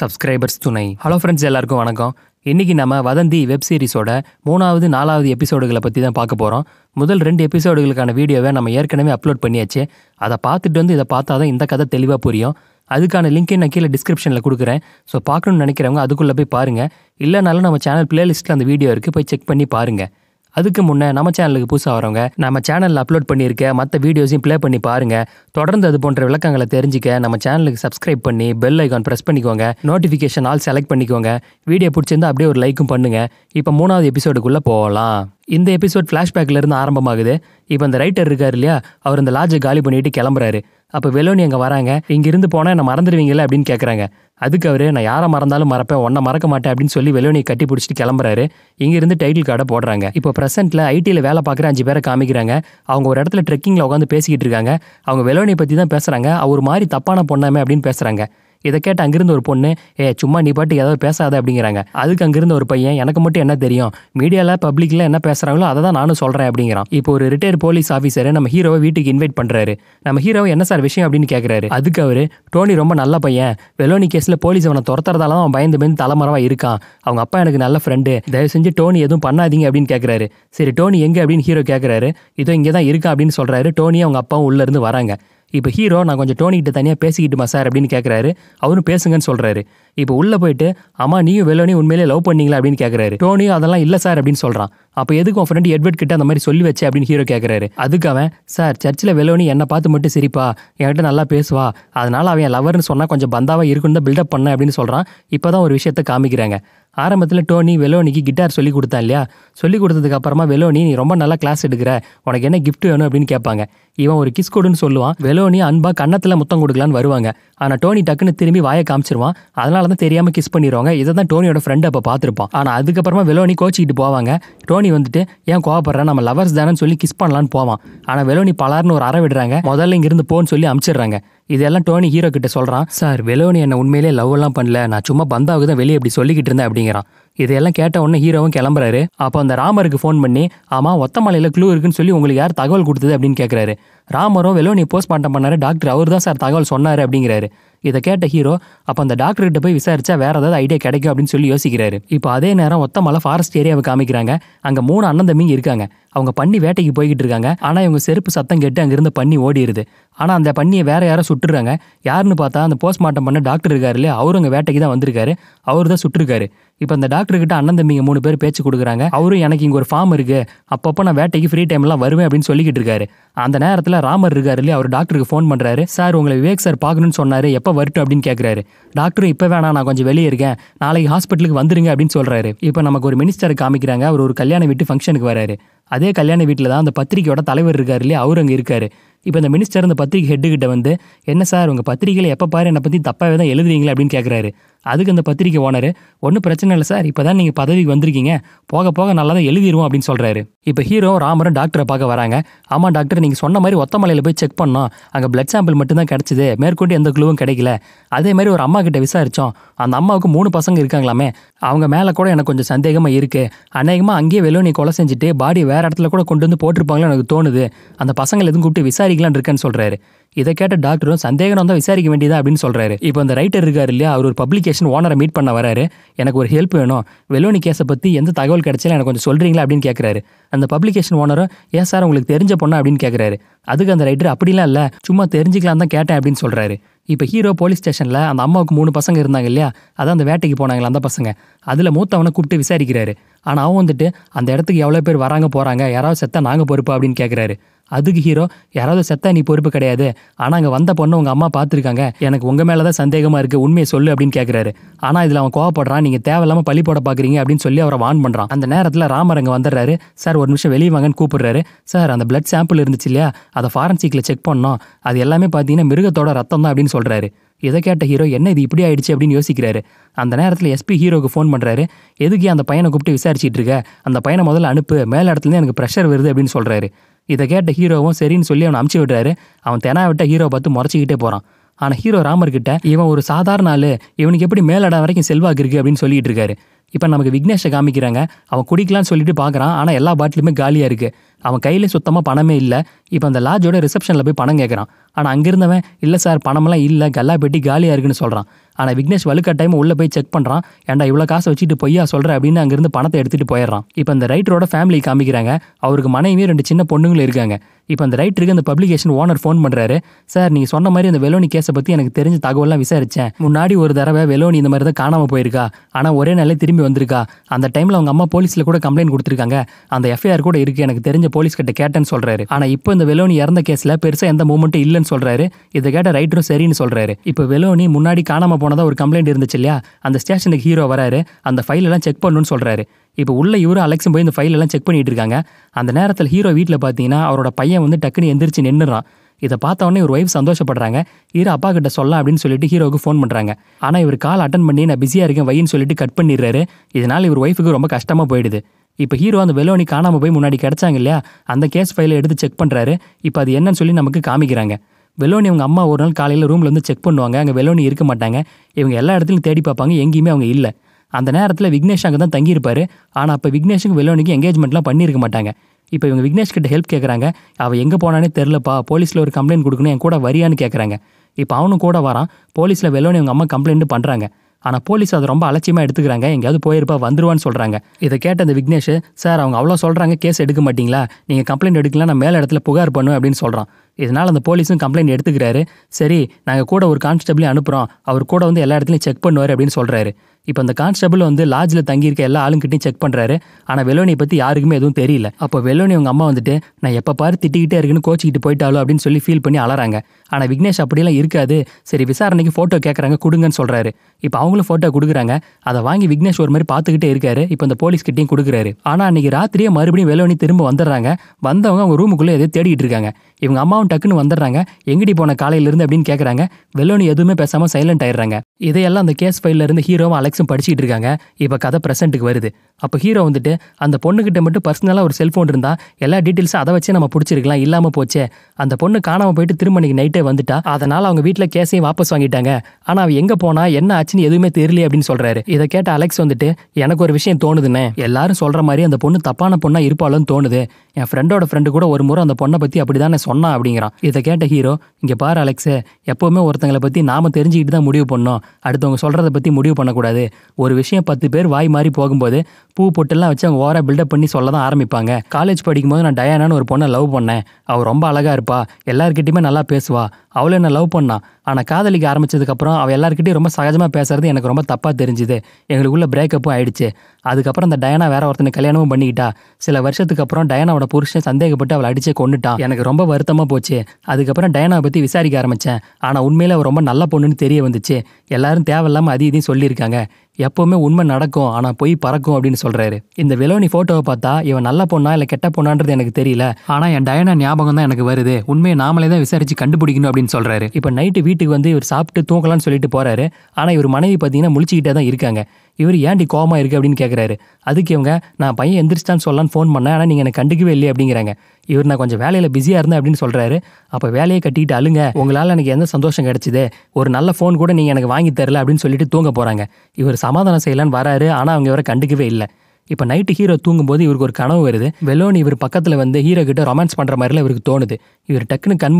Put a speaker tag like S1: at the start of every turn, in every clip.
S1: subscribers துணை hello friends எல்லாருக்கும் வணக்கம் இன்றைக்கி நம்ம வதந்தி வெப் சீரிஸோட மூணாவது நாலாவது எபிசோடுகளை பற்றி தான் பார்க்க போகிறோம் முதல் ரெண்டு எபிசோடுகளுக்கான வீடியோவை நம்ம ஏற்கனவே அப்லோட் பண்ணியாச்சு அதை பார்த்துட்டு வந்து இதை பார்த்தா தான் இந்த கதை தெளிவாக புரியும் அதுக்கான லிங்க்கை நான் கீழே டிஸ்கிரிப்ஷனில் கொடுக்குறேன் ஸோ பார்க்கணும்னு நினைக்கிறவங்க அதுக்குள்ளே போய் பாருங்கள் இல்லைனாலும் நம்ம சேனல் பிளேலிஸ்ட்டில் அந்த வீடியோ இருக்குது போய் செக் பண்ணி பாருங்கள் அதுக்கு முன்னே நம்ம சேனலுக்கு புதுசாக வரவங்க நம்ம சேனலில் அப்லோட் பண்ணியிருக்க மற்ற வீடியோஸையும் ப்ளே பண்ணி பாருங்க தொடர்ந்து அது போன்ற விளக்கங்களை தெரிஞ்சிக்க நம்ம சேனலுக்கு சப்ஸ்கிரைப் பண்ணி பெல் ஐக்கான் ப்ரெஸ் பண்ணிக்கோங்க நோட்டிஃபிகேஷன் ஆல் செலக்ட் பண்ணிக்கோங்க வீடியோ பிடிச்சிருந்தா அப்படியே ஒரு லைக்கும் பண்ணுங்க இப்போ மூணாவது எபிசோடுக்குள்ளே போகலாம் இந்த எபிசோட் ஃப்ளாஷ்பேக்லேருந்து ஆரம்பமாகுது இப்போ இந்த ரைட்டர் இருக்கார் இல்லையா அவர் இந்த லாஜை காலி பண்ணிட்டு கிளம்புறாரு அப்போ வெலோனி அங்கே வராங்க இருந்து போனால் என்னை மறந்துடுவீங்களே அப்படின்னு கேட்குறாங்க அதுக்கு அவர் நான் யாரை மறந்தாலும் மறப்பேன் ஒன்றை மறக்க மாட்டேன் அப்படின்னு சொல்லி வெலோனியை கட்டி பிடிச்சிட்டு கிளம்புறாரு இங்கேருந்து டைட்டில் கார்டை போடுறாங்க இப்போ ப்ரெசென்ட்டில் ஐடியில் வேலை பார்க்குற அஞ்சு பேரை காமிக்கிறாங்க அவங்க ஒரு இடத்துல ட்ரெக்கிங்கில் உட்காந்து பேசிக்கிட்டு இருக்காங்க அவங்க வெலோனியை பற்றி தான் பேசுகிறாங்க அவர் மாதிரி தப்பான பொண்ணாமே அப்படின்னு பேசுகிறாங்க இதை கேட்டு அங்கிருந்து ஒரு பொண்ணு ஏ சும்மா நீ பாட்டு ஏதாவது பேசாத அப்படிங்கிறாங்க அதுக்கு அங்கிருந்து ஒரு பையன் எனக்கு மட்டும் என்ன தெரியும் மீடியாவில் பப்ளிக்கில் என்ன பேசுகிறாங்களோ அதை தான் நானும் சொல்கிறேன் அப்படிங்கிறான் இப்போ ஒரு ரிட்டையர் போலீஸ் ஆஃபீஸர் நம்ம ஹீரோவை வீட்டுக்கு இன்வைட் பண்ணுறாரு நம்ம ஹீரோவை என்ன சார் விஷயம் அப்படின்னு கேட்குறாரு அதுக்கு அவர் டோனி ரொம்ப நல்ல பையன் வெலோனி கேஸில் போலீஸ் அவனை துரத்துறதால அவன் பயந்து பயந்து தலைமறவாக இருக்கான் அவங்க அப்பா எனக்கு நல்ல ஃப்ரெண்டு தயவு செஞ்சு டோனி எதுவும் பண்ணாதீங்க அப்படின்னு கேட்குறாரு சரி டோனி எங்கே அப்படின்னு ஹீரோ கேட்குறாரு இதோ இங்கே தான் இருக்கான் அப்படின்னு சொல்கிறாரு டோனி அவங்க அப்பாவும் உள்ளேருந்து வராங்க இப்போ ஹீரோ நான் கொஞ்சம் டோனிக்கிட்ட தனியாக பேசிக்கிட்டுமா சார் அப்படின்னு கேட்குறாரு அவரும் பேசுங்கன்னு சொல்கிறாரு இப்போ உள்ளே போயிட்டு அம்மா நீயும் வெள்ளோனையும் உண்மையிலே லவ் பண்ணீங்களா அப்படின்னு கேட்குறாரு டோனியும் அதெல்லாம் இல்லை சார் அப்படின்னு சொல்கிறான் அப்போ எதுக்கு உன் ஃப்ரெண்ட் எட்வர்ட் கிட்ட அந்த மாதிரி சொல்லி வச்சு அப்படின்னு ஹீரோ கேட்குறாரு அதுக்கு அவன் சார் சர்ச்சில் வெள்ளோனி என்னை பார்த்து மட்டும் சிரிப்பா என்கிட்ட நல்லா பேசுவா அதனால் அவன் லவர்னு சொன்னால் கொஞ்சம் பந்தாவாக இருக்குன்னு தான் பில்டப் பண்ண அப்படின்னு சொல்கிறான் இப்போ தான் ஒரு விஷயத்த காமிக்கிறாங்க ஆரம்பத்தில் டோனி வெலோனிக்கு கிட்டார் சொல்லி கொடுத்தான் இல்லையா சொல்லி கொடுத்ததுக்கப்புறமா வெலோனி நீ ரொம்ப நல்லா கிளாஸ் எடுக்கிற உனக்கு என்ன கிஃப்ட் வேணும் அப்படின்னு கேட்பாங்க இவன் ஒரு கிஸ் கொடுன்னு சொல்லுவான் வெலோனி அன்பா கன்னத்தில் முத்தம் கொடுக்கலான்னு வருவாங்க ஆனால் டோனி டக்குன்னு திரும்பி வாயை காமிச்சிருவான் அதனால தான் தெரியாமல் கிஸ் பண்ணிடுவாங்க இதை தான் டோனியோட ஃப்ரெண்ட் அப்போ பார்த்துருப்பான் ஆனால் அதுக்கப்புறமா வெலோனி கோச்சிக்கிட்டு போவாங்க டோனி வந்துட்டு ஏன் கோவப்படுறேன் நம்ம லவர்ஸ் தானேன்னு சொல்லி கிஸ் பண்ணலான்னு போவான் ஆனால் வெலோனி பலார்னு ஒரு அற விடுறாங்க முதல்ல இருந்து போன்னு சொல்லி அமிச்சிடுறாங்க இதெல்லாம் டோனி ஹீரோ கிட்ட சொல்கிறான் சார் வெலோனி என்னை உண்மையிலே லவ் எல்லாம் பண்ணல நான் சும்மா பந்தாவுக்கு தான் வெளியே இப்படி சொல்லிக்கிட்டு இருந்தேன் அப்படிங்கிறான் இதையெல்லாம் கேட்ட உடனே ஹீரோவும் கிளம்புறாரு அப்போ அந்த ராமருக்கு ஃபோன் பண்ணி ஆமா ஒத்தமலையில் க்ளூ இருக்குன்னு சொல்லி உங்களுக்கு யார் தகவல் கொடுத்தது அப்படின்னு கேட்குறாரு ராமரும் வெலோ நீ போஸ்ட் மாட்டம் பண்ணாரு டாக்டர் அவர் தான் சார் தகவல் சொன்னார் அப்படிங்கிறாரு இதை கேட்ட ஹீரோ அப்போ அந்த டாக்டர்கிட்ட போய் விசாரிச்சா வேற ஏதாவது ஐடியா கிடைக்கும் அப்படின்னு சொல்லி யோசிக்கிறாரு இப்போ அதே நேரம் ஒத்தமலை ஃபாரஸ்ட் ஏரியாவை காமிக்கிறாங்க அங்கே மூணு அண்ணன் தம்பிங்க இருக்காங்க அவங்க பண்ணி வேட்டைக்கு போய்கிட்டு இருக்காங்க ஆனால் இவங்க செருப்பு சத்தம் கேட்டு அங்கிருந்து பண்ணி ஓடிடுது ஆனால் அந்த பண்ணியை வேற யாரோ சுட்டுறாங்க யாருன்னு பார்த்தா அந்த போஸ்ட்மார்ட்டம் பண்ண டாக்டர் இருக்காரு இல்லையா அவரு அங்கே வேட்டைக்கு தான் வந்திருக்காரு அவர் தான் சுட்டிருக்காரு இப்போ அந்த கிட்ட அண்ணன் தம்பிங்க மூணு பேர் பேச்சு கொடுக்குறாங்க அவரும் எனக்கு இங்கே ஒரு ஃபார்ம் இருக்கு அப்பப்போ நான் வேட்டைக்கு ஃப்ரீ டைம்லாம் வருவேன் அப்படின்னு சொல்லிக்கிட்டு இருக்காரு அந்த நேரத்தில் ராமர் இருக்காரு இல்லையா அவர் டாக்டருக்கு ஃபோன் பண்ணுறாரு சார் உங்களை விவேக் சார் பார்க்கணும்னு சொன்னார் எப்போ வரட்டும் அப்படின்னு கேட்குறாரு டாக்டரும் இப்போ வேணாம் நான் கொஞ்சம் வெளியே இருக்கேன் நாளைக்கு ஹாஸ்பிட்டலுக்கு வந்துருங்க அப்படின்னு சொல்கிறாரு இப்போ நமக்கு ஒரு மினிஸ்டர் காமிக்கிறாங்க அவர் ஒரு கல்யாண வீட்டு ஃபங்க்ஷனுக்கு வராரு அதே கல்யாண வீட்டில் தான் அந்த பத்திரிக்கையோட தலைவர் இருக்கார் இல்லையா அவர் அங்கே இருக்காரு இப்போ இந்த மினிஸ்டர் அந்த பத்திரிக்கை ஹெட்டுக்கிட்ட வந்து என்ன சார் உங்கள் பத்திரிகையில் எப்போ பாரு என்னை பற்றி தப்பாகவே தான் எழுதுறீங்களே அப்படின்னு கேட்குறாரு அதுக்கு அந்த பத்திரிக்கை ஓனர் ஒன்றும் பிரச்சனை இல்லை சார் இப்போ தான் நீங்கள் பதவிக்கு வந்திருக்கீங்க போக போக நல்லா தான் எழுதிடுவோம் அப்படின்னு சொல்கிறாரு இப்போ ஹீரோ ராமரும் டாக்டரை பார்க்க வராங்க ஆமாம் டாக்டர் நீங்கள் சொன்ன மாதிரி ஒத்தமலையில் போய் செக் பண்ணோம் அங்கே பிளட் சாம்பிள் மட்டும்தான் கிடச்சிது மேற்கொண்டு எந்த குழுவும் கிடைக்கல அதே மாதிரி ஒரு அம்மா கிட்ட விசாரித்தோம் அந்த அம்மாவுக்கு மூணு பசங்க இருக்காங்களாமே அவங்க மேலே கூட எனக்கு கொஞ்சம் சந்தேகமாக இருக்குது அநேகமாக அங்கேயே வெளியே நீ கொலை செஞ்சுட்டு பாடி வேறு இடத்துல கூட கொண்டு வந்து போட்டிருப்பாங்களோ எனக்கு தோணுது அந்த பசங்களை எதுவும் கூப்பிட்டு விசாரிக்கலான்னு இருக்கேன்னு சொல்கிறாரு இதை கேட்ட டாக்டரும் சந்தேகம் தான் விசாரிக்க வேண்டியதா அப்படின்னு சொல்றாரு இப்போ அந்த ரைட்டர் இருக்காரு இல்லையா அவர் ஒரு பப்ளிகேஷன் ஓனரை மீட் பண்ண வராரு எனக்கு ஒரு ஹெல்ப் வேணும் வெலோனி கேஸை பற்றி எந்த தகவல் கிடைச்சாலும் எனக்கு கொஞ்சம் சொல்றீங்களா அப்படின்னு கேட்குறாரு அந்த பப்ளிகேஷன் ஓனரும் ஏன் சார் உங்களுக்கு தெரிஞ்ச பொண்ணா அப்படின்னு கேட்குறாரு அதுக்கு அந்த ரைட்டர் அப்படிலாம் இல்லை சும்மா தெரிஞ்சுக்கலாம் தான் கேட்டேன் அப்படின்னு சொல்றாரு இப்போ ஹீரோ போலீஸ் ஸ்டேஷனில் அந்த அம்மாவுக்கு மூணு பசங்க இருந்தாங்க இல்லையா அதான் அந்த வேட்டைக்கு போனாங்களா அந்த பசங்க அதில் மூத்தவனை கூப்பிட்டு விசாரிக்கிறாரு ஆனால் அவன் வந்துட்டு அந்த இடத்துக்கு எவ்வளோ பேர் வராங்க போகிறாங்க யாராவது செத்தா நாங்கள் பொறுப்பா அப்படின்னு கேட்குறாரு அதுக்கு ஹீரோ யாராவது செத்தா நீ பொறுப்பு கிடையாது ஆனால் அங்கே வந்த பொண்ணு உங்கள் அம்மா பார்த்துருக்காங்க எனக்கு உங்கள் மேலே தான் சந்தேகமாக இருக்குது உண்மையை சொல்லு அப்படின்னு கேட்குறாரு ஆனால் இதில் அவன் கோவப்படுறான் நீங்கள் தேவையில்லாமல் பள்ளி போட பார்க்குறீங்க அப்படின்னு சொல்லி அவரை வான் பண்ணுறான் அந்த நேரத்தில் ராமர் அங்கே வந்துடுறாரு சார் ஒரு நிமிஷம் வெளியே வாங்கன்னு கூப்பிடுறாரு சார் அந்த பிளட் சாம்பிள் இருந்துச்சு இல்லையா அதை ஃபாரன்சிக்கில் செக் பண்ணோம் அது எல்லாமே பார்த்தீங்கன்னா மிருகத்தோட ரத்தம் தான் அப்படின்னு சொல்கிறாரு இதை கேட்ட ஹீரோ என்ன இது இப்படி ஆயிடுச்சு அப்படின்னு யோசிக்கிறாரு அந்த நேரத்தில் எஸ்பி ஹீரோக்கு ஃபோன் பண்ணுறாரு எதுக்கு அந்த பையனை கூப்பிட்டு விசாரிச்சிட்டு இருக்க அந்த பையனை முதல்ல அனுப்பு மேலே இடத்துலேருந்து எனக்கு ப்ரெஷர் வருது அப்படின்னு சொல்கிறாரு இதை கேட்ட ஹீரோவும் சரின்னு சொல்லி அவனை அமுச்சு விடுறாரு அவன் தெனா விட்ட ஹீரோ பார்த்து முறைச்சிக்கிட்டே போகிறான் ஆனால் ஹீரோ ராமர் கிட்ட இவன் ஒரு சாதாரண ஆளு இவனுக்கு எப்படி மேலடா வரைக்கும் செல்வாக்கு இருக்கு அப்படின்னு சொல்லிட்டு இருக்காரு இப்போ நமக்கு விக்னேஷை காமிக்கிறாங்க அவன் குடிக்கலான்னு சொல்லிட்டு பார்க்குறான் ஆனால் எல்லா பாட்டிலுமே காலியாக இருக்குது அவன் கையில சுத்தமாக பணமே இல்லை இப்போ அந்த லாட்ஜோட ரிசப்ஷனில் போய் பணம் கேட்குறான் ஆனால் அங்கிருந்தவன் இல்லை சார் பணமெல்லாம் இல்லை கல்லா பெட்டி காலியாக இருக்குன்னு சொல்கிறான் ஆனால் விக்னேஷ் வலுக்க டைம் உள்ளே போய் செக் பண்ணுறான் ஏன்டா இவ்வளோ காசை வச்சுட்டு பொய்யா சொல்கிறேன் அப்படின்னு அங்கேருந்து பணத்தை எடுத்துகிட்டு போயிடுறான் இப்போ இந்த ரைட்டரோட ஃபேமிலி காமிக்கிறாங்க அவருக்கு மனைவியும் ரெண்டு சின்ன பொண்ணுங்களும் இருக்காங்க இப்போ அந்த ரைட்டருக்கு அந்த பப்ளிகேஷன் ஓனர் ஃபோன் பண்ணுறாரு சார் நீங்கள் சொன்ன மாதிரி அந்த வெலோனி கேஸை பற்றி எனக்கு தெரிஞ்ச தகவலாம் விசாரித்தேன் முன்னாடி ஒரு தடவை வெலோனி இந்த மாதிரி தான் காணாமல் போயிருக்கா ஆனால் ஒரே நாளே திரும்பி வந்திருக்கா அந்த டைமில் அவங்க அம்மா போலீஸில் கூட கம்ப்ளைண்ட் கொடுத்துருக்காங்க அந்த எஃப்ஐஆர் கூட இருக்குது எனக்கு தெரிஞ்ச போலீஸ் கிட்ட கேட்டேன்னு சொல்கிறாரு ஆனால் இப்போ இந்த வெலோனி இறந்த கேஸில் பெருசாக எந்த மூமெண்ட்டும் இல்லைன்னு சொல்கிறாரு இதை கேட்ட ரைட்டரும் சரின்னு சொல்கிறாரு இப்போ வெலோனி முன்னாடி காணாமல் போனதாக ஒரு கம்ப்ளைண்ட் இருந்துச்சு இல்லையா அந்த ஸ்டேஷனுக்கு ஹீரோ வராரு அந்த ஃபைலெல்லாம் செக் பண்ணணும்னு சொல்கிறாரு இப்போ உள்ள இவரும் அலெக்ஸும் போய் இந்த ஃபைல் எல்லாம் செக் பண்ணிட்டு இருக்காங்க அந்த நேரத்தில் ஹீரோ வீட்டில் பார்த்தீங்கன்னா அவரோட பையன் வந்து டக்குன்னு எந்திரிச்சு நின்றுறான் இதை பார்த்த உடனே ஒரு ஒய்ஃப் சந்தோஷப்படுறாங்க ஹீரோ அப்பா கிட்ட சொல்லலாம் அப்படின்னு சொல்லிட்டு ஹீரோவுக்கு ஃபோன் பண்ணுறாங்க ஆனால் இவர் கால் அட்டன் பண்ணி நான் பிஸியாக இருக்கேன் வைன்னு சொல்லிட்டு கட் பண்ணிடுறாரு இதனால் இவர் ஒய்ஃபுக்கு ரொம்ப கஷ்டமாக போயிடுது இப்போ ஹீரோ அந்த வெலோனி காணாமல் போய் முன்னாடி கிடச்சாங்க இல்லையா அந்த கேஸ் ஃபைலை எடுத்து செக் பண்ணுறாரு இப்போ அது என்னன்னு சொல்லி நமக்கு காமிக்கிறாங்க வெலோனி அவங்க அம்மா ஒரு நாள் காலையில் ரூமில் வந்து செக் பண்ணுவாங்க அங்கே வெலோனி இருக்க மாட்டாங்க இவங்க எல்லா இடத்துலையும் தேடி பார்ப்பாங்க எங்கேயுமே அவங்க இல்லை அந்த நேரத்தில் விக்னேஷ் அங்கே தான் தங்கியிருப்பார் ஆனால் அப்போ விக்னேஷுக்கு வெள்ளோனிக்கு எங்கேஜ்மெண்ட்லாம் பண்ணியிருக்க மாட்டாங்க இப்போ இவங்க விக்னேஷ் கிட்ட ஹெல்ப் கேட்குறாங்க அவள் எங்கே போனானே தெரிலப்பா போலீஸில் ஒரு கம்ப்ளைண்ட் கொடுக்கணும் என் கூட வரியான்னு கேட்குறாங்க இப்போ அவனும் கூட வரான் போலீஸில் வெள்ளோனி இவங்க அம்மா கம்ப்ளைண்ட் பண்ணுறாங்க ஆனால் போலீஸ் அதை ரொம்ப அலட்சியமாக எடுத்துக்கிறாங்க எங்கேயாவது போயிருப்பா வந்துருவான்னு சொல்கிறாங்க இதை கேட்ட அந்த விக்னேஷ் சார் அவங்க அவ்வளோ சொல்கிறாங்க கேஸ் எடுக்க மாட்டிங்களா நீங்கள் கம்ப்ளைண்ட் எடுக்கலாம் நான் மேலே இடத்துல புகார் பண்ணுவேன் அப்படின்னு சொல்கிறான் இதனால் அந்த போலீஸும் கம்ப்ளைண்ட் எடுத்துக்கிறாரு சரி நாங்கள் கூட ஒரு கான்ஸ்டபிளையும் அனுப்புகிறோம் அவர் கூட வந்து எல்லா இடத்துலையும் செக் பண்ணுவார் அப்படின்னு சொல்கிறாரு இப்போ அந்த கான்ஸ்டபிள் வந்து லாட்ஜில் தங்கியிருக்க எல்லா ஆளுங்கிட்டையும் செக் பண்ணுறாரு ஆனால் வெலோனியை பற்றி யாருக்குமே எதுவும் தெரியல அப்போ வெலோனி அவங்க அம்மா வந்துட்டு நான் எப்போ பாரு திட்டிக்கிட்டே இருக்குன்னு கோச்சிக்கிட்டு போயிட்டாலோ அப்படின்னு சொல்லி ஃபீல் பண்ணி அலறாங்க ஆனால் விக்னேஷ் அப்படிலாம் இருக்காது சரி விசாரணைக்கு ஃபோட்டோ கேட்குறாங்க கொடுங்கன்னு சொல்கிறாரு இப்போ அவங்களும் ஃபோட்டோ கொடுக்குறாங்க அதை வாங்கி விக்னேஷ் ஒரு மாதிரி பார்த்துக்கிட்டே இருக்காரு இப்போ அந்த போலீஸ்கிட்டையும் கொடுக்குறாரு ஆனால் அன்றைக்கி ராத்திரியே மறுபடியும் வெலோனி திரும்ப வந்துடுறாங்க வந்தவங்க அவங்க ரூமுக்குள்ளே எதையோ தேடிக்கிட்டு இருக்காங்க இவங்க அம்மாவும் அம்மாவும் டக்குன்னு வந்துடுறாங்க எங்கடி போன இருந்து அப்படின்னு கேட்குறாங்க வெள்ளோனி எதுவுமே பேசாமல் சைலண்ட் ஆயிடுறாங்க இதையெல்லாம் அந்த கேஸ் இருந்து ஹீரோவும் அலெக்ஸும் படிச்சுட்டு இருக்காங்க இப்போ கதை ப்ரெசென்ட்டுக்கு வருது அப்போ ஹீரோ வந்துட்டு அந்த பொண்ணுக்கிட்ட மட்டும் பர்சனலாக ஒரு செல்ஃபோன் இருந்தால் எல்லா டீட்டெயில்ஸும் அதை வச்சே நம்ம பிடிச்சிருக்கலாம் இல்லாமல் போச்சே அந்த பொண்ணு காணாமல் போயிட்டு திரும்ப நைட்டே வந்துட்டா அதனால் அவங்க வீட்டில் கேஸையும் வாபஸ் வாங்கிட்டாங்க ஆனால் அவள் எங்கே போனால் என்ன ஆச்சுன்னு எதுவுமே தெரியல அப்படின்னு சொல்கிறாரு இதை கேட்ட அலெக்ஸ் வந்துட்டு எனக்கு ஒரு விஷயம் தோணுதுன்னு எல்லாரும் சொல்கிற மாதிரி அந்த பொண்ணு தப்பான பொண்ணாக இருப்பாளோன்னு தோணுது என் ஃப்ரெண்டோட ஃப்ரெண்டு கூட ஒரு முறை அந்த பொண்ணை பற்றி அப்படி தானே சொன்னான் அப்படிங்கிறான் இதை கேட்ட ஹீரோ இங்கே பாரு அலெக்ஸு எப்போவுமே ஒருத்தங்களை பற்றி நாம் தெரிஞ்சுக்கிட்டு தான் முடிவு பண்ணோம் அடுத்தவங்க சொல்கிறத பற்றி முடிவு பண்ணக்கூடாது ஒரு விஷயம் பத்து பேர் வாய் மாறி போகும்போது பூ பொட்டெல்லாம் வச்சு அவங்க ஓராக பில்டப் பண்ணி சொல்ல தான் ஆரம்பிப்பாங்க காலேஜ் படிக்கும்போது நான் டயானான்னு ஒரு பொண்ணை லவ் பண்ணேன் அவள் ரொம்ப அழகாக இருப்பா எல்லாருக்கிட்டையுமே நல்லா பேசுவா அவளை என்ன லவ் பண்ணா ஆனால் காதலிக்க ஆரம்பிச்சதுக்கப்புறம் அவள் எல்லாருக்கிட்டையும் ரொம்ப சகஜமாக பேசுறது எனக்கு ரொம்ப தப்பாக தெரிஞ்சுது எங்களுக்குள்ள பிரேக்கப்பும் ஆயிடுச்சு அதுக்கப்புறம் அந்த டயனா வேற ஒருத்தனை கல்யாணமும் பண்ணிக்கிட்டா சில வருஷத்துக்கு அப்புறம் டயனாவோட புருஷன் சந்தேகப்பட்டு அவளை அடிச்சே கொண்டுட்டான் எனக்கு ரொம்ப வருத்தமாக போச்சு போச்சு அதுக்கப்புறம் டயனாவை பற்றி விசாரிக்க ஆரம்பித்தேன் ஆனால் உண்மையில் ரொம்ப நல்ல பொண்ணுன்னு தெரிய வந்துச்சு எல்லாரும் தேவையில்லாமல் அது இதையும் சொல்லியிருக்காங்க எப்போவுமே உண்மை நடக்கும் ஆனால் போய் பறக்கும் அப்படின்னு சொல்கிறாரு இந்த வெலோனி ஃபோட்டோவை பார்த்தா இவன் நல்ல பொண்ணா இல்லை கெட்ட பொண்ணான்றது எனக்கு தெரியல ஆனால் என் டயனா ஞாபகம் தான் எனக்கு வருது உண்மையை நாமளே தான் விசாரிச்சு கண்டுபிடிக்கணும் அப்படின்னு சொல்கிறாரு இப்போ நைட்டு வீட்டுக்கு வந்து இவர் சாப்பிட்டு தூங்கலாம்னு சொல்லிட்டு போகிறாரு ஆனால் இவர் மனைவி பார்த்தீங்கன்னா முழிச்சிக்கிட்டே தான் இருக்காங்க இவர் ஏன்டி கோமா இருக்கு அப்படின்னு கேட்குறாரு அதுக்கு இவங்க நான் பையன் எந்திரிச்சிட்டான்னு சொல்லலான்னு ஃபோன் பண்ணேன் ஆனால் நீங்கள் எனக்கு கண்டுக்கவே இல்லை அப்படிங்கிறாங்க இவர் நான் கொஞ்சம் வேலையில் பிஸியாக இருந்தேன் அப்படின்னு சொல்கிறாரு அப்போ வேலையை கட்டிட்டு அழுங்க உங்களால் எனக்கு எந்த சந்தோஷம் கிடச்சிது ஒரு நல்ல ஃபோன் கூட நீங்கள் எனக்கு வாங்கி தரல அப்படின்னு சொல்லிட்டு தூங்க போகிறாங்க இவர் சமாதானம் செய்யலான்னு வராரு ஆனால் அவங்க இவரை கண்டுக்கவே இல்லை இப்போ நைட்டு ஹீரோ தூங்கும்போது இவருக்கு ஒரு கனவு வருது வெலோனி இவர் பக்கத்தில் வந்து ஹீரோ கிட்ட ரொமான்ஸ் பண்ணுற மாதிரிலாம் இவருக்கு தோணுது இவர் டக்குன்னு கண்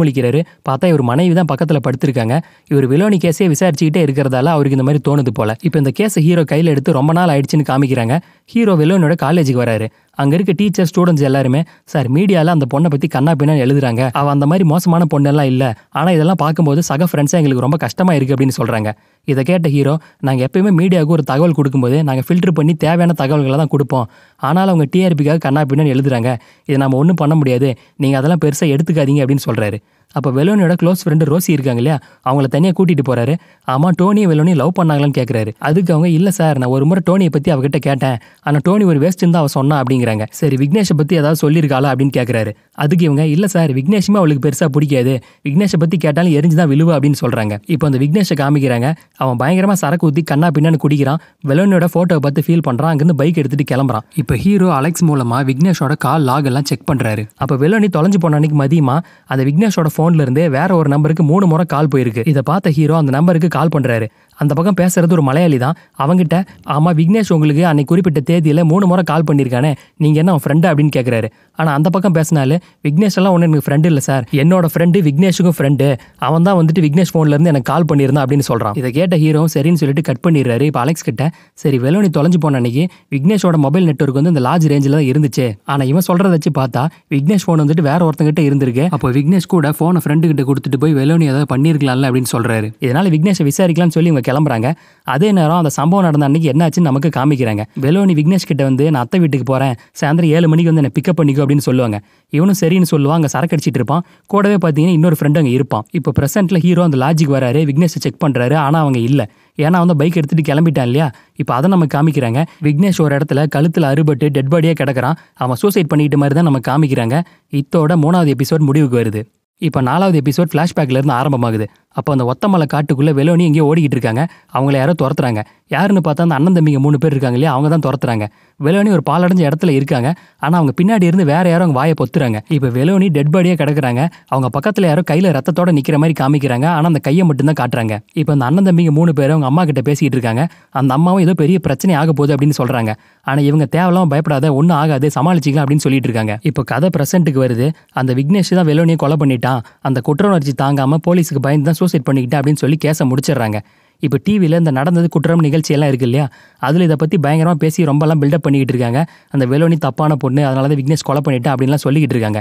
S1: பார்த்தா இவர் மனைவி தான் பக்கத்தில் படுத்திருக்காங்க இவர் வெலோனி கேஸே விசாரிச்சுக்கிட்டே இருக்கிறதால அவருக்கு இந்த மாதிரி தோணுது போல இப்போ இந்த கேஸை ஹீரோ கையில் எடுத்து ரொம்ப நாள் ஆயிடுச்சுன்னு காமிக்கிறாங்க ஹீரோ என்னோட காலேஜுக்கு வராரு அங்கே இருக்க டீச்சர் ஸ்டூடெண்ட்ஸ் எல்லாருமே சார் மீடியாவில் அந்த பொண்ணை பற்றி கண்ணா பின்னான்னு எழுதுறாங்க அவள் அந்த மாதிரி மோசமான பொண்ணெல்லாம் இல்லை ஆனால் இதெல்லாம் பார்க்கும்போது சக ஃப்ரெண்ட்ஸாக எங்களுக்கு ரொம்ப கஷ்டமா இருக்கு அப்படின்னு சொல்கிறாங்க இதை கேட்ட ஹீரோ நாங்கள் எப்பயுமே மீடியாவுக்கு ஒரு தகவல் கொடுக்கும்போது நாங்கள் ஃபில்டர் பண்ணி தேவையான தகவல்களை தான் கொடுப்போம் ஆனாலும் அவங்க டிஆர்பிக்காக கண்ணா பின்னான்னு எழுதுறாங்க இதை நம்ம ஒன்றும் பண்ண முடியாது நீங்கள் அதெல்லாம் பெருசாக எடுத்துக்காதீங்க அப்படின்னு சொல்கிறாரு அப்போ வெலோனியோட க்ளோஸ் ஃப்ரெண்டு ரோசி இருக்காங்க இல்லையா அவங்கள தனியாக கூட்டிகிட்டு போகிறாரு ஆமாம் டோனியை வெலோனியை லவ் பண்ணாங்களான்னு கேட்குறாரு அதுக்கு அவங்க இல்லை சார் நான் ஒரு முறை டோனியை பற்றி அவகிட்ட கேட்டேன் ஆனால் டோனி ஒரு வேஸ்ட் தான் அவள் சொன்னா அப்படிங்கிறாங்க சரி விக்னேஷை பற்றி ஏதாவது சொல்லியிருக்காளா அப்படின்னு கேட்குறாரு அதுக்கு இவங்க இல்லை சார் விக்னேஷுமே அவளுக்கு பெருசாக பிடிக்காது விக்னேஷை பற்றி கேட்டாலும் எரிஞ்சு தான் விழுவு அப்படின்னு சொல்கிறாங்க இப்போ அந்த விக்னேஷை காமிக்கிறாங்க அவன் பயங்கரமாக சரக்கு ஊற்றி கண்ணா பின்னான்னு குடிக்கிறான் வெலோனியோட ஃபோட்டோவை பார்த்து ஃபீல் பண்ணுறான் அங்கேருந்து பைக் எடுத்துகிட்டு கிளம்புறான் இப்போ ஹீரோ அலெக்ஸ் மூலமாக விக்னேஷோட கால் லாக் எல்லாம் செக் பண்ணுறாரு அப்போ வெலோனி தொலைஞ்சு போன அன்னைக்கு மதியமாக அந்த விக்னேஷோட ஃபோன் போன்ல இருந்தே வேற ஒரு நம்பருக்கு மூணு முறை கால் போயிருக்கு இதை பார்த்த ஹீரோ அந்த நம்பருக்கு கால் பண்றாரு அந்த பக்கம் பேசுறது ஒரு மலையாளி தான் அவங்ககிட்ட ஆமாம் விக்னேஷ் உங்களுக்கு அன்னைக்கு குறிப்பிட்ட தேதியில் மூணு முறை கால் பண்ணியிருக்கானே நீங்கள் என்ன அவன் ஃப்ரெண்டு அப்படின்னு கேட்குறாரு ஆனால் அந்த பக்கம் பேசினாலே விக்னேஷ் எல்லாம் ஒன்று எனக்கு ஃப்ரெண்டு இல்லை சார் என்னோட ஃப்ரெண்டு விக்னேஷுக்கும் ஃப்ரெண்டு அவன் தான் வந்துட்டு விக்னேஷ் ஃபோன்லேருந்து எனக்கு கால் பண்ணியிருந்தான் அப்படின்னு சொல்கிறான் இதை கேட்ட ஹீரோ சரின்னு சொல்லிட்டு கட் பண்ணிடுறாரு இப்போ அலெக்ஸ் கிட்ட சரி வெலோனி தொலைஞ்சு போன அன்னைக்கு விக்னேஷோட மொபைல் நெட்ஒர்க் வந்து இந்த லார்ஜ் ரேஞ்சில் தான் இருந்துச்சு ஆனால் இவன் சொல்கிறத வச்சு பார்த்தா விக்னேஷ் ஃபோன் வந்துட்டு வேற ஒருத்தங்கிட்ட இருந்திருக்கு அப்போ விக்னேஷ் கூட ஃபோனை ஃப்ரெண்டு கிட்ட கொடுத்துட்டு போய் வெலோனி ஏதாவது பண்ணியிருக்கலாம்ல அப்படின்னு சொல்றாரு இதனால விக்னேஷை விசாரிக்கலாம்னு சொல்லி இவங்க கிளம்புறாங்க அதே நேரம் அந்த சம்பவம் நடந்த அன்னைக்கு என்னாச்சுன்னு நமக்கு காமிக்கிறாங்க வெலோனி விக்னேஷ் கிட்ட வந்து நான் அத்தை வீட்டுக்கு போகிறேன் சாயந்தரம் ஏழு மணிக்கு வந்து என்னை பிக்கப் பண்ணிக்கோ அப்படின்னு சொல்லுவாங்க இவனும் சரின்னு சொல்லுவான் அங்கே சரக்கு இருப்பான் கூடவே பார்த்தீங்கன்னா இன்னொரு ஃப்ரெண்டு அங்கே இருப்பான் இப்போ ப்ரெசென்ட்டில் ஹீரோ அந்த லாஜிக் வராரு விக்னேஷை செக் பண்ணுறாரு ஆனால் அவங்க இல்லை ஏன்னா வந்து பைக் எடுத்துகிட்டு கிளம்பிட்டான் இல்லையா இப்போ அதை நம்ம காமிக்கிறாங்க விக்னேஷ் ஒரு இடத்துல கழுத்தில் அறுபட்டு டெட் பாடியாக கிடக்கிறான் அவன் சூசைட் பண்ணிக்கிட்டு மாதிரி தான் நம்ம காமிக்கிறாங்க இத்தோட மூணாவது எபிசோட் முடிவுக்கு வருது இப்போ நாலாவது எபிசோட் ஃப்ளாஷ்பேக்லேருந்து ஆரம்பமாகுது அப்போ அந்த ஒத்தமலை காட்டுக்குள்ளே வெளோனி எங்கேயோ ஓடிக்கிட்டு இருக்காங்க அவங்கள யாரோ துரத்துறாங்க யாருன்னு பார்த்தா அந்த அண்ணன் தம்பிங்க மூணு பேர் இருக்காங்க இல்லையா அவங்க தான் துரத்துறாங்க வெலோனி ஒரு பாலடைஞ்ச இடத்துல இருக்காங்க ஆனால் அவங்க பின்னாடி இருந்து வேற யாரும் அவங்க வாயை பொத்துறாங்க இப்போ வெலோனி டெட் பாடியாக கிடக்குறாங்க அவங்க பக்கத்தில் யாரோ கையில் ரத்தத்தோட நிற்கிற மாதிரி காமிக்கிறாங்க ஆனால் அந்த கையை மட்டும்தான் காட்டுறாங்க இப்போ அந்த அண்ணன் தம்பிங்க மூணு பேரும் அவங்க அம்மா கிட்ட பேசிகிட்டு இருக்காங்க அந்த அம்மாவும் ஏதோ பெரிய பிரச்சனை ஆக போகுது அப்படின்னு சொல்கிறாங்க ஆனால் இவங்க தேவையில்லாமல் பயப்படாத ஒன்றும் ஆகாது சமாளிச்சிக்கலாம் அப்படின்னு சொல்லிட்டு இருக்காங்க இப்போ கதை பிரசென்ட்டுக்கு வருது அந்த விக்னேஷ் தான் வெளோனியை கொலை பண்ணிட்டான் அந்த குற்ற உணர்ச்சி தாங்காமல் போலீஸுக்கு பயந்து தான் சூசைட் பண்ணிக்கிட்டேன் அப்படின்னு சொல்லி கேச முடிச்சிடுறாங்க இப்போ டிவியில் இந்த நடந்தது குற்றம் நிகழ்ச்சியெல்லாம் இருக்குது இல்லையா அதில் இதை பற்றி பயங்கரமாக பேசி ரொம்பலாம் பில்டப் பண்ணிக்கிட்டு இருக்காங்க அந்த வேலோனி தப்பான பொண்ணு அதனால தான் விக்னேஷ் கொலை பண்ணிட்டேன் அப்படின்லாம் சொல்லிக்கிட்டு இருக்காங்க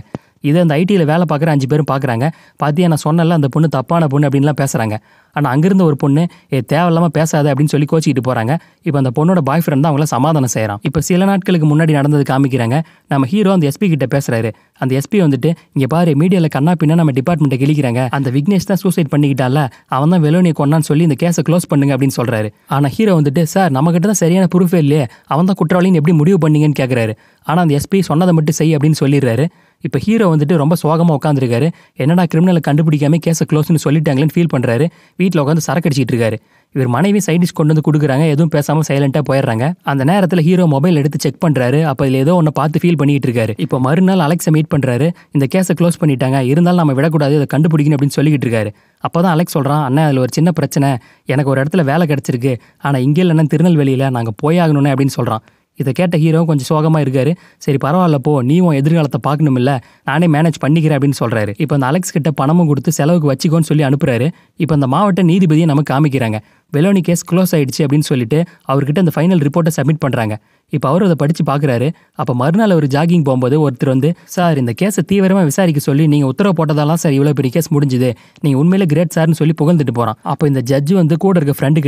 S1: இதை அந்த ஐடியில் வேலை பார்க்குற அஞ்சு பேரும் பார்க்குறாங்க பார்த்தியா நான் சொன்னல அந்த பொண்ணு தப்பான பொண்ணு அப்படின்லாம் பேசுகிறாங்க ஆனால் அங்கிருந்த ஒரு பொண்ணு ஏ தேவையில்லாமல் பேசாத அப்படின்னு சொல்லி கோச்சிக்கிட்டு போகிறாங்க இப்போ அந்த பொண்ணோட பாய் ஃப்ரெண்ட் தான் அவங்கள சமாதானம் செய்கிறான் இப்போ சில நாட்களுக்கு முன்னாடி நடந்தது காமிக்கிறாங்க நம்ம ஹீரோ அந்த எஸ்பி கிட்ட பேசுகிறாரு அந்த எஸ்பி வந்துட்டு இங்கே பாரு மீடியாவில் கண்ணா பின்னா நம்ம டிபார்ட்மெண்ட்டை கிழிக்கிறாங்க அந்த விக்னேஷ் தான் சூசைட் பண்ணிக்கிட்டால அவன் தான் வெலோனியை கொண்டான்னு சொல்லி இந்த கேஸை க்ளோஸ் பண்ணுங்க அப்படின்னு சொல்கிறாரு ஆனால் ஹீரோ வந்துட்டு சார் நம்மகிட்ட தான் சரியான ப்ரூஃபே இல்லையே அவன் தான் குற்றவாளின்னு எப்படி முடிவு பண்ணீங்கன்னு கேட்குறாரு ஆனால் அந்த எஸ்பி சொன்னதை மட்டும் செய் அப்படின்னு சொல்லிடுறாரு இப்போ ஹீரோ வந்துட்டு ரொம்ப சோகமாக உட்காந்துருக்காரு என்னடா கிரிமினலை கண்டுபிடிக்காம கேஸை க்ளோஸ்னு சொல்லிட்டாங்களேன்னு ஃபீல் பண்ணுறாரு வீட்டில் உட்காந்து சரக்கு அடிச்சிட்டு இருக்காரு இவர் மனைவி சைடிஷ் கொண்டு வந்து கொடுக்குறாங்க எதுவும் பேசாமல் சைலண்ட்டாக போயிடுறாங்க அந்த நேரத்தில் ஹீரோ மொபைல் எடுத்து செக் பண்ணுறாரு அப்போ இதில் ஏதோ ஒன்று பார்த்து ஃபீல் பண்ணிட்டு இருக்காரு இப்போ மறுநாள் அலெக்ஸை மீட் பண்ணுறாரு இந்த கேஸை க்ளோஸ் பண்ணிட்டாங்க இருந்தாலும் நம்ம விடக்கூடாது இதை கண்டுபிடிக்கணும் அப்படின்னு சொல்லிட்டு இருக்காரு அப்போ தான் அலெக்ஸ் சொல்கிறான் அண்ணா அதில் ஒரு சின்ன பிரச்சனை எனக்கு ஒரு இடத்துல வேலை கிடச்சிருக்கு ஆனால் இங்கே இல்லைன்னா திருநெல்வேலியில் நாங்கள் போயாகணும்னு அப்படின்னு சொல்கிறான் இதை கேட்ட ஹீரோ கொஞ்சம் சோகமாக இருக்காரு சரி பரவாயில்ல போ நீ உன் எதிர்காலத்தை பார்க்கணுமில்ல நானே மேனேஜ் பண்ணிக்கிறேன் அப்படின்னு சொல்கிறாரு இப்போ அந்த அலெக்ஸ் கிட்ட பணமும் கொடுத்து செலவுக்கு வச்சுக்கோன்னு சொல்லி அனுப்புறாரு இப்போ அந்த மாவட்ட நீதிபதியை நமக்கு காமிக்கிறாங்க வெலோனி கேஸ் க்ளோஸ் ஆயிடுச்சு அப்படின்னு சொல்லிட்டு அவர்கிட்ட அந்த ஃபைனல் ரிப்போர்ட்டை சப்மிட் பண்ணுறாங்க இப்போ அவர் அதை படித்து பார்க்குறாரு அப்போ மறுநாள் அவர் ஜாகிங் போகும்போது ஒருத்தர் வந்து சார் இந்த கேஸை தீவிரமாக விசாரிக்க சொல்லி நீங்கள் உத்தரவு போட்டதாலாம் சார் இவ்வளோ பெரிய கேஸ் முடிஞ்சுது நீங்கள் உண்மையிலே கிரேட் சார்னு சொல்லி புகழ்ந்துட்டு போகிறான் அப்போ இந்த ஜட்ஜு வந்து கூட இருக்க ஃப்ரெண்டு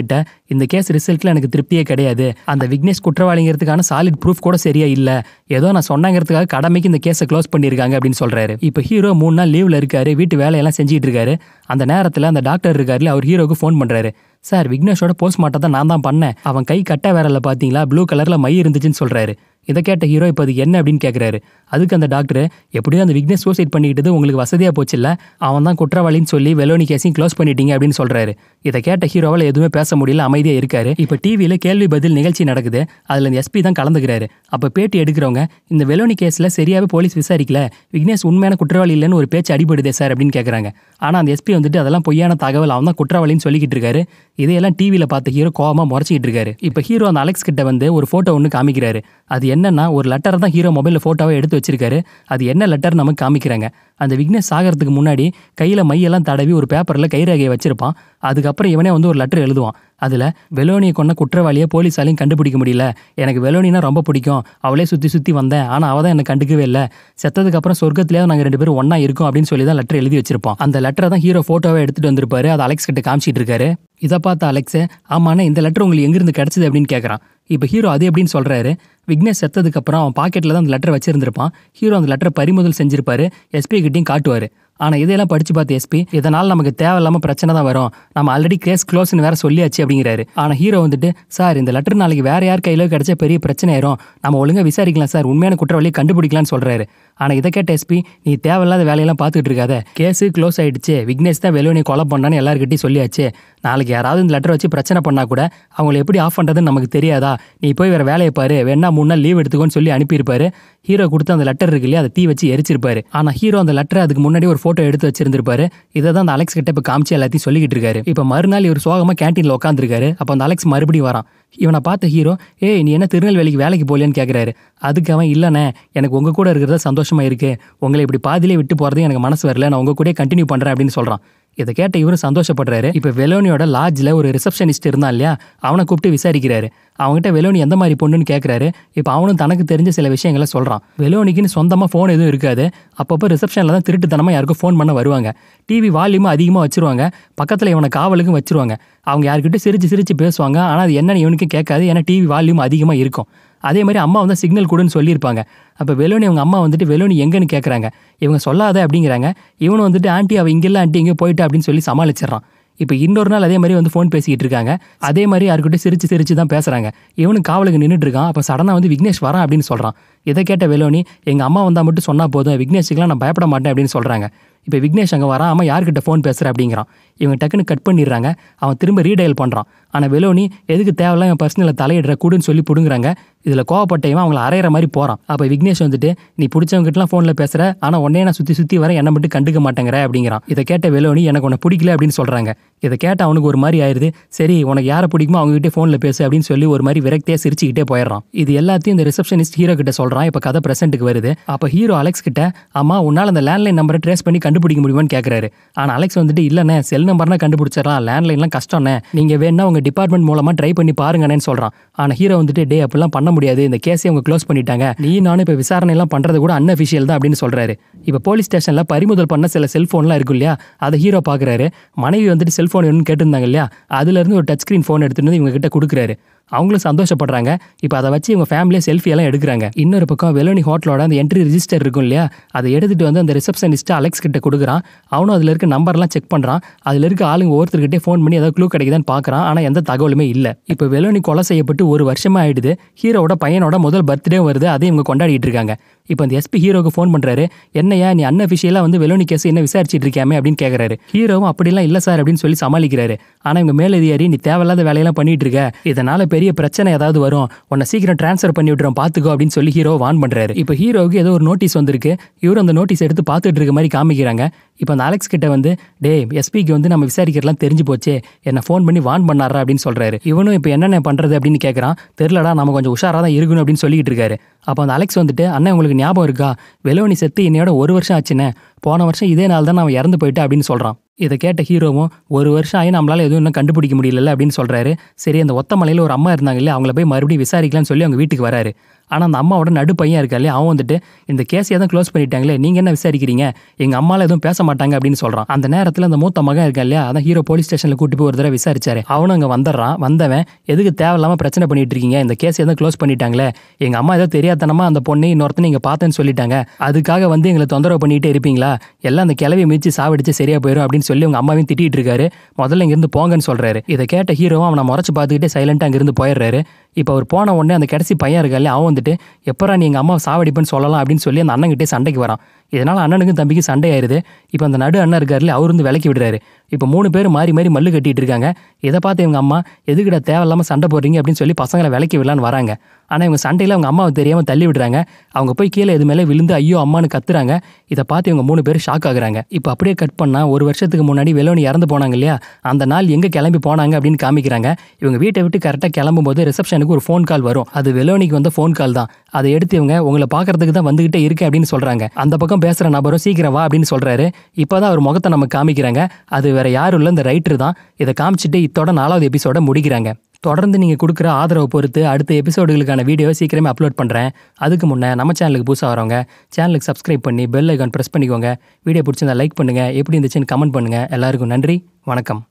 S1: இந்த கேஸ் ரிசல்ட்டில் எனக்கு திருப்தியே கிடையாது அந்த விக்னேஷ் குற்றவாளிங்கிறதுக்கான சாலிட் ப்ரூஃப் கூட சரியா இல்லை ஏதோ நான் சொன்னாங்கிறதுக்காக கடமைக்கு இந்த கேஸை க்ளோஸ் பண்ணியிருக்காங்க அப்படின்னு சொல்கிறாரு இப்போ ஹீரோ மூணு நாள் லீவில் இருக்காரு வீட்டு வேலையெல்லாம் செஞ்சுட்டு இருக்காரு அந்த நேரத்தில் அந்த டாக்டர் இருக்காருல அவர் ஹீரோக்கு ஃபோன் பண்ணுறாரு சார் விக்னேஷோட போஸ்ட்மார்ட்டம் தான் நான் தான் பண்ணேன் அவன் கை கட்ட வேறல பார்த்தீங்களா ப்ளூ கலரில் மை இருந்துச்சுன்னு சொல்கிறாரு இதை கேட்ட ஹீரோ இப்போ அது என்ன அப்படின்னு கேட்குறாரு அதுக்கு அந்த டாக்டர் எப்படியோ அந்த விக்னேஷ் சூசைட் பண்ணிக்கிட்டது உங்களுக்கு வசதியாக போச்சுல்ல அவன் தான் குற்றவாளின்னு சொல்லி வெலோனி கேஸையும் க்ளோஸ் பண்ணிட்டீங்க அப்படின்னு சொல்கிறாரு இதை கேட்ட ஹீரோவால் எதுவுமே பேச முடியல அமைதியாக இருக்காரு இப்போ டிவியில் கேள்வி பதில் நிகழ்ச்சி நடக்குது அதில் இந்த எஸ்பி தான் கலந்துக்கிறாரு அப்போ பேட்டி எடுக்கிறவங்க இந்த வெலோனி கேஸில் சரியாகவே போலீஸ் விசாரிக்கல விக்னேஷ் உண்மையான குற்றவாளி இல்லைன்னு ஒரு பேச்சு அடிபடுதே சார் அப்படின்னு கேட்குறாங்க ஆனால் அந்த எஸ்பி வந்துட்டு அதெல்லாம் பொய்யான தகவல் அவன் தான் குற்றவாளின்னு சொல்லிக்கிட்டு இருக்காரு இதையெல்லாம் டிவியில் பார்த்த ஹீரோ கோபமாக முறைச்சிக்கிட்டு இருக்காரு இப்போ ஹீரோ அந்த அலெக்ஸ் கிட்ட வந்து ஒரு ஃபோட்டோ ஒன்று காமிக்கிறாரு அது என்னன்னா ஒரு லெட்டர் தான் ஹீரோ மொபைலில் போட்டோவை எடுத்து வச்சிருக்காரு அது என்ன லெட்டர் நமக்கு காமிக்கிறாங்க அந்த விக்னேஷ் சாகிறதுக்கு முன்னாடி கையில் மையெல்லாம் தடவி ஒரு பேப்பரில் கைரேகையை வச்சிருப்பான் அதுக்கப்புறம் இவனே வந்து ஒரு லெட்டர் எழுதுவான் அதில் வெலோனியை கொண்ட குற்றவாளியை போலீஸாலையும் கண்டுபிடிக்க முடியல எனக்கு வெலோனினா ரொம்ப பிடிக்கும் அவளே சுற்றி சுற்றி வந்தேன் ஆனால் அவள் தான் என்னை கண்டுக்கவே இல்லை செத்ததுக்கப்புறம் சொர்க்கத்திலேயே நாங்கள் ரெண்டு பேரும் ஒன்றா இருக்கும் அப்படின்னு சொல்லி தான் லெட்டர் எழுதி வச்சிருப்போம் அந்த லெட்டரை தான் ஹீரோ ஃபோட்டோவை எடுத்துகிட்டு வந்திருப்பாரு அதை அலெக்ஸ் கிட்ட காமிச்சிட்டு இருக்காரு இதை பார்த்த அலெக்ஸே ஆமாண்ணே இந்த லெட்டர் உங்களுக்கு எங்கேருந்து கிடச்சிது அப்படின்னு கேட்குறான் இப்போ ஹீரோ அது எப்படின்னு சொல்கிறாரு விக்னேஷ் செத்ததுக்கப்புறம் அவன் பாக்கெட்டில் தான் அந்த லெட்டர் வச்சிருந்திருப்பான் ஹீரோ அந்த லெட்டரை பறிமுதல் செஞ்சிருப்பாரு எஸ்பி எல்லார்கிட்டையும் காட்டுவார் ஆனால் இதையெல்லாம் படித்து பார்த்து எஸ்பி இதனால் நமக்கு தேவையில்லாமல் பிரச்சனை தான் வரும் நம்ம ஆல்ரெடி கேஸ் க்ளோஸ்னு வேற சொல்லியாச்சு அப்படிங்கிறாரு ஆனால் ஹீரோ வந்துட்டு சார் இந்த லெட்டர் நாளைக்கு வேற யார் கையில கிடைச்ச பெரிய பிரச்சனை ஆயிரும் நம்ம ஒழுங்காக விசாரிக்கலாம் சார் உண்மையான குற்றவாளியை கண்டுபிடிக்கலாம்னு சொல்கிறாரு ஆனால் இதை கேட்ட எஸ்பி நீ தேவையில்லாத வேலையெல்லாம் பாத்துட்டு இருக்காத கேஸ் க்ளோஸ் ஆயிடுச்சு விக்னேஷ் தான் வெளியே நீ கொலை பண்ணான்னு எல்லாருக்கிட்டே சொல்லியாச்சு நாளைக்கு யாராவது இந்த லெட்டர் வச்சு பிரச்சனை பண்ணால் கூட அவங்களை எப்படி ஆஃப் பண்றதுன்னு நமக்கு தெரியாதா நீ போய் வேறு வேலையை பாரு வேணா மூணு நாள் லீவ் எடுத்துக்கோன்னு சொல்லி அனுப்பியிருப்பாரு ஹீரோ கொடுத்து அந்த லெட்டர் இருக்கு இல்லையா அதை தீ வச்சு எரிச்சிருப்பாரு ஆனால் ஹீரோ அந்த லெட்டர் அதுக்கு முன்னாடி ஒரு ஃபோட்டோ எடுத்து வச்சிருந்திருப்பாரு இதை தான் அந்த அலெக்ஸ் கிட்ட இப்போ காமிச்சு எல்லாத்தையும் சொல்லிக்கிட்டு இருக்காரு இப்போ மறுநாள் இவர் சோகமாக கேன்டீனில் உட்காந்துருக்காரு அப்போ அந்த அலெக்ஸ் மறுபடியும் வரான் இவனை பார்த்த ஹீரோ ஏ நீ என்ன திருநெல்வேலிக்கு வேலைக்கு போலியான்னு கேட்குறாரு அதுக்கு அவன் இல்லைண்ணே எனக்கு உங்கள் கூட இருக்கிறதா சந்தோஷமாக இருக்குது உங்களை இப்படி பாதிலே விட்டு போகிறது எனக்கு மனசு வரல நான் உங்கள் கூட கண்டினியூ பண்ணுறேன் அப்படின்னு சொல்கிறான் இதை கேட்ட இவரும் சந்தோஷப்படுறாரு இப்போ வெலோனியோட லாட்ஜில் ஒரு ரிசப்ஷனிஸ்ட் இருந்தா இல்லையா அவனை கூப்பிட்டு விசாரிக்கிறாரு அவங்ககிட்ட வெலோனி எந்த மாதிரி பொண்ணுன்னு கேட்குறாரு இப்போ அவனும் தனக்கு தெரிஞ்ச சில விஷயங்களை சொல்கிறான் வெலோனிக்குன்னு சொந்தமாக ஃபோன் எதுவும் இருக்காது அப்பப்போ ரிசப்ஷனில் தான் திருட்டுத்தனமாக யாருக்கும் ஃபோன் பண்ண வருவாங்க டிவி வால்யூமும் அதிகமாக வச்சுருவாங்க பக்கத்தில் இவனை காவலுக்கும் வச்சுருவாங்க அவங்க யாருக்கிட்ட சிரித்து சிரித்து பேசுவாங்க ஆனால் அது என்னன்னு இவனுக்கு கேட்காது ஏன்னா டிவி வால்யூம் அதிகமாக இருக்கும் அதே மாதிரி அம்மா வந்து சிக்னல் கொடுன்னு சொல்லியிருப்பாங்க அப்போ வெலோனி அவங்க அம்மா வந்துட்டு வெலோனி எங்கன்னு கேட்குறாங்க இவங்க சொல்லாத அப்படிங்கிறாங்க இவனு வந்துட்டு ஆண்டி அவள் இங்கெல்லாம் ஆண்டி இங்கே போயிட்டா அப்படின்னு சொல்லி சமாளிச்சிடறான் இப்போ இன்னொரு நாள் அதே மாதிரி வந்து ஃபோன் பேசிக்கிட்டு இருக்காங்க அதே மாதிரி யாருக்கிட்ட சிரிச்சு சிரிச்சு தான் பேசுகிறாங்க இவனு காவலுக்கு நின்றுட்டு இருக்கான் அப்போ சடனாக வந்து விக்னேஷ் வரான் அப்படின்னு சொல்கிறான் இதை கேட்ட வெலோனி எங்கள் அம்மா வந்தால் மட்டும் சொன்னால் போதும் விக்னேஷுக்கெலாம் நான் பயப்பட மாட்டேன் அப்படின்னு சொல்கிறாங்க இப்போ விக்னேஷ் அங்கே வராமல் யார்கிட்ட ஃபோன் பேசுகிற அப்படிங்கிறான் இவங்க டக்குன்னு கட் பண்ணிடுறாங்க அவன் திரும்ப ரீடைல் பண்ணுறான் ஆனால் வெலோனி எதுக்கு தேவையில்லாம் என் பர்சனில் தலையிடுற கூடுன்னு சொல்லி பிடுங்குறாங்க இதில் கோவப்பட்டையும் அவங்கள அரையிற மாதிரி போகிறான் அப்போ விக்னேஷ் வந்துட்டு நீ பிடிச்சவங்ககிட்டலாம் ஃபோனில் பேசுகிற ஆனால் உடனே நான் சுற்றி சுற்றி வர என்ன மட்டும் கண்டுக்க மாட்டேங்கிற அப்படிங்கிறான் இதை கேட்ட வெலோனி எனக்கு உன்னை பிடிக்கல அப்படின்னு சொல்கிறாங்க இதை கேட்ட அவனுக்கு ஒரு மாதிரி ஆயிடுது சரி உனக்கு யாரை பிடிக்குமோ அவங்ககிட்ட ஃபோனில் பேசு அப்படின்னு சொல்லி ஒரு மாதிரி விரக்தியாக சிரிச்சுக்கிட்டே போயிடுறான் இது எல்லாத்தையும் இந்த ரிசப்ஷனிஸ்ட் ஹீரோ கிட்ட சொல்கிறான் இப்போ கதை ப்ரெசென்ட்டுக்கு வருது அப்போ ஹீரோ அலெக்ஸ் கிட்ட அம்மா உன்னால் அந்த லேண்ட்லைன் நம்பரை ட்ரேஸ் பண்ணி கண்டுபிடிக்க முடியுமான்னு கேட்குறாரு ஆனால் அலெக்ஸ் வந்துட்டு இல்லைண்ணே செல் நம்பர்னா கண்டுபிடிச்சிடலாம் லேண்ட்லைன்லாம் கஷ்டம்ண்ணே நீங்கள் வேணா உங்கள் டிபார்ட்மெண்ட் மூலமாக ட்ரை பண்ணி பாருங்கன்னு சொல்கிறான் ஆனால் ஹீரோ வந்துட்டு டே அப்படிலாம் பண்ண முடியாது இந்த கேஸை அவங்க க்ளோஸ் பண்ணிட்டாங்க நீ நானும் இப்போ எல்லாம் பண்ணுறது கூட அன்அஃபிஷியல் தான் அப்படின்னு சொல்றாரு இப்போ போலீஸ் ஸ்டேஷனில் பறிமுதல் பண்ண சில செல்ஃபோன்லாம் இருக்கும் இல்லையா அதை ஹீரோ பாக்குறாரு மனைவி வந்துட்டு செல்ஃபோன் வேணும்னு கேட்டிருந்தாங்க இல்லையா அதுலேருந்து ஒரு டச் ஸ்கிரீன் ஃபோன் எடுத்துட்டு வந்து இவங்க கிட்ட கொடுக்குறாரு அவங்களும் சந்தோஷப்படுறாங்க இப்போ அதை வச்சு இவங்க செல்ஃபி செல்ஃபியெல்லாம் எடுக்கிறாங்க இன்னொரு பக்கம் வெலோனி ஹோட்டலோட அந்த என்ட்ரி ரிஜிஸ்டர் இருக்கும் இல்லையா அதை எடுத்துகிட்டு வந்து அந்த ரிசப்ஷனிஸ்ட்டு அலெக்ஸ் கிட்ட கொடுக்குறான் அவனும் அதில் இருக்க நம்பர்லாம் செக் பண்ணுறான் அதில் இருக்க ஆளுங்க ஒருத்தர்கிட்டே ஃபோன் பண்ணி ஏதாவது க்ளூ கிடைக்குதான்னு பார்க்குறான் ஆனால் எந்த தகவலுமே இல்லை இப்போ வெலோனி கொலை செய்யப்பட்டு ஒரு வருஷமாக ஆயிடுது ஹீரோட பையனோட முதல் பர்த்டே வருது அதை இவங்க கொண்டாடிட்டு இருக்காங்க இப்போ இந்த எஸ்பி ஹீரோக்கு ஃபோன் பண்ணுறாரு என்னையா நீ விஷயம்லாம் வந்து வெலோனி கேஸ் என்ன விசாரிச்சிட்டு இருக்காமே அப்படின்னு கேட்குறாரு ஹீரோவும் அப்படிலாம் இல்லை சார் அப்படின்னு சொல்லி சமாளிக்கிறாரு ஆனால் இவங்க மேலதிகாரி நீ தேவையில்லாத வேலையெல்லாம் பண்ணிட்டு இருக்க இதனால் பெரிய பிரச்சனை ஏதாவது வரும் உன்னை சீக்கிரம் ட்ரான்ஸ்ஃபர் பண்ணி விட்டுறோம் பார்த்துக்கோ அப்படின்னு சொல்லி ஹீரோ வான் பண்ணுறாரு இப்போ ஹீரோவுக்கு ஏதோ ஒரு நோட்டீஸ் வந்திருக்கு இவரும் அந்த நோட்டீஸ் எடுத்து பார்த்துட்டு இருக்க மாதிரி காமிக்கிறாங்க இப்போ அந்த அலெக்ஸ் கிட்ட வந்து டே எஸ்பிக்கு வந்து நம்ம விசாரிக்கிறலாம் தெரிஞ்சு போச்சே என்னை ஃபோன் பண்ணி வான் பண்ணாரா அப்படின்னு சொல்கிறாரு இவனும் இப்போ என்னென்ன பண்ணுறது அப்படின்னு கேட்குறான் தெரிலடா நம்ம கொஞ்சம் உஷாராக தான் இருக்கணும் அப்படின்னு சொல்லிக்கிட்டு இருக்காரு அப்போ அந்த அலெக்ஸ் வந்துட்டு அண்ணன் உங்களுக்கு ஞாபகம் இருக்கா வெலவனி செத்து என்னையோட ஒரு வருஷம் ஆச்சுன்னே போன வருஷம் இதே நாள் தான் நான் இறந்து போயிட்டேன் அப்படின்னு சொல்கிறான் இதை கேட்ட ஹீரோவும் ஒரு வருஷம் ஆகி நம்மளால் எதுவும் இன்னும் கண்டுபிடிக்க முடியல அப்படின்னு சொல்கிறாரு சரி அந்த ஒத்த மலையில் ஒரு அம்மா இருந்தாங்க இல்லையா அவங்கள போய் மறுபடியும் விசாரிக்கலாம்னு சொல்லி அவங்க வீட்டுக்கு வராரு ஆனால் அந்த அம்மாவோட நடு பையன் இருக்கா இல்லையா அவன் வந்துட்டு இந்த கேஸையை தான் க்ளோஸ் பண்ணிட்டாங்களே நீங்கள் என்ன விசாரிக்கிறீங்க எங்கள் அம்மாவில் எதுவும் பேச மாட்டாங்க அப்படின்னு சொல்கிறான் அந்த நேரத்தில் அந்த மூத்த மகன் இருக்கா இல்லையா அதான் ஹீரோ போலீஸ் ஸ்டேஷனில் கூட்டு போய் ஒரு தடவை விசாரிச்சாரு அவனும் அங்கே வந்துடுறான் வந்தவன் எதுக்கு தேவையில்லாமல் பிரச்சனை பண்ணிட்டு இருக்கீங்க இந்த கேஸை தான் க்ளோஸ் பண்ணிட்டாங்களே எங்கள் அம்மா ஏதோ தெரியாதனமா அந்த பொண்ணை இன்னொருத்தனை நீங்கள் பார்த்தேன்னு சொல்லிட்டாங்க அதுக்காக வந்து எங்களை தொந்தரவு பண்ணிகிட்டே இருப்பீங்களா எல்லாம் அந்த கிளவி மிதிச்சு சாவடிச்சு சரியாக போயிடும் அப்படின்னு சொல்லி உங்கள் அம்மாவையும் திட்டிகிட்டு இருக்காரு முதல்ல இங்கேருந்து போங்கன்னு சொல்கிறாரு இதை கேட்ட ஹீரோவும் அவனை முறைச்சு பார்த்துக்கிட்டே சைலண்ட்டாக அங்கேருந்து போயிடுறாரு இப்போ அவர் போன உடனே அந்த கடைசி பையன் இருக்காலே அவன் வந்துட்டு எப்பரா நீ எங்கள் அம்மா சாவடிப்புன்னு சொல்லலாம் அப்படின்னு சொல்லி அந்த அண்ணங்கிட்டே சண்டைக்கு வரான் இதனால் அண்ணனுக்கும் தம்பிக்கு சண்டை ஆயிடுது இப்போ அந்த நடு அண்ணன் இருக்காருல அவர் வந்து விலக்கி விடுறாரு இப்போ மூணு பேர் மாறி மாறி மல்லு கட்டிட்டு இருக்காங்க இதை பார்த்து இவங்க அம்மா எதுக்கிட்ட தேவையில்லாமல் சண்டை போடுறீங்க அப்படின்னு சொல்லி பசங்களை விலக்கி விடலான்னு வராங்க ஆனால் இவங்க சண்டையில் அவங்க அம்மாவை தெரியாமல் தள்ளி விடுறாங்க அவங்க போய் கீழே இது மேலே விழுந்து ஐயோ அம்மானு கத்துறாங்க இதை பார்த்து இவங்க மூணு பேர் ஷாக் ஆகுறாங்க இப்போ அப்படியே கட் பண்ணால் ஒரு வருஷத்துக்கு முன்னாடி வெளவனி இறந்து போனாங்க இல்லையா அந்த நாள் எங்கே கிளம்பி போனாங்க அப்படின்னு காமிக்கிறாங்க இவங்க வீட்டை விட்டு கரெக்டாக கிளம்பும்போது ரிசப்ஷனுக்கு ஒரு ஃபோன் கால் வரும் அது வெலோனிக்கு வந்த ஃபோன் கால் தான் அதை எடுத்து இவங்க உங்களை பார்க்கறதுக்கு தான் வந்துகிட்டே இருக்கு அப்படின்னு சொல்கிறாங்க அந்த பக்கம் பக்கம் பேசுகிற நபரும் சீக்கிரம் வா அப்படின்னு சொல்கிறாரு இப்போ தான் அவர் முகத்தை நம்ம காமிக்கிறாங்க அது வேற யாரும் இல்லை இந்த ரைட்டர் தான் இதை காமிச்சிட்டு இத்தோட நாலாவது எபிசோட முடிக்கிறாங்க தொடர்ந்து நீங்கள் கொடுக்குற ஆதரவை பொறுத்து அடுத்த எபிசோடுகளுக்கான வீடியோவை சீக்கிரமே அப்லோட் பண்ணுறேன் அதுக்கு முன்னே நம்ம சேனலுக்கு புதுசாக வரவங்க சேனலுக்கு சப்ஸ்கிரைப் பண்ணி பெல் ஐக்கான் ப்ரெஸ் பண்ணிக்கோங்க வீடியோ பிடிச்சிருந்தா லைக் பண்ணுங்கள் எப்படி இருந்துச்சுன்னு கமெண்ட் பண்ணுங்கள் எல்லாருக்கும் நன்றி வணக்கம்